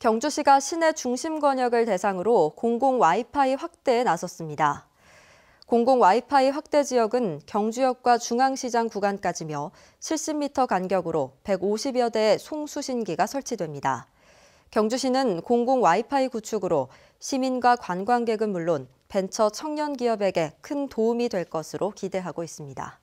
경주시가 시내 중심 권역을 대상으로 공공 와이파이 확대에 나섰습니다. 공공 와이파이 확대 지역은 경주역과 중앙시장 구간까지며 70m 간격으로 150여 대의 송수신기가 설치됩니다. 경주시는 공공 와이파이 구축으로 시민과 관광객은 물론 벤처 청년 기업에게 큰 도움이 될 것으로 기대하고 있습니다.